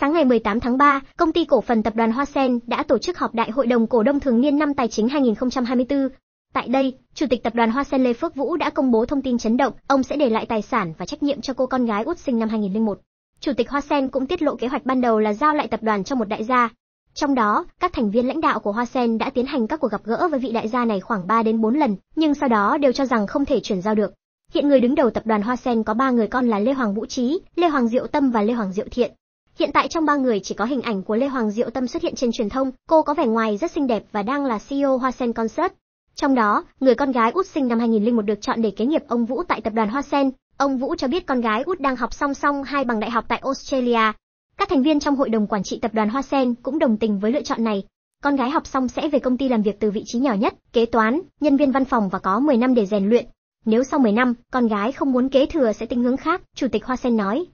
Sáng ngày 18 tháng 3, công ty cổ phần tập đoàn Hoa Sen đã tổ chức họp đại hội đồng cổ đông thường niên năm tài chính 2024. Tại đây, Chủ tịch tập đoàn Hoa Sen Lê Phước Vũ đã công bố thông tin chấn động, ông sẽ để lại tài sản và trách nhiệm cho cô con gái út sinh năm 2001. Chủ tịch Hoa Sen cũng tiết lộ kế hoạch ban đầu là giao lại tập đoàn cho một đại gia. Trong đó, các thành viên lãnh đạo của Hoa Sen đã tiến hành các cuộc gặp gỡ với vị đại gia này khoảng 3 đến 4 lần, nhưng sau đó đều cho rằng không thể chuyển giao được. Hiện người đứng đầu tập đoàn Hoa Sen có 3 người con là Lê Hoàng Vũ Trí, Lê Hoàng Diệu Tâm và Lê Hoàng Diệu Thiện. Hiện tại trong ba người chỉ có hình ảnh của Lê Hoàng Diệu Tâm xuất hiện trên truyền thông, cô có vẻ ngoài rất xinh đẹp và đang là CEO Hoa Sen Concert. Trong đó, người con gái út sinh năm 2001 được chọn để kế nghiệp ông Vũ tại tập đoàn Hoa Sen. Ông Vũ cho biết con gái út đang học song song hai bằng đại học tại Australia. Các thành viên trong hội đồng quản trị tập đoàn Hoa Sen cũng đồng tình với lựa chọn này. Con gái học xong sẽ về công ty làm việc từ vị trí nhỏ nhất, kế toán, nhân viên văn phòng và có 10 năm để rèn luyện. Nếu sau 10 năm, con gái không muốn kế thừa sẽ tính hướng khác, Chủ tịch Hoa Sen nói.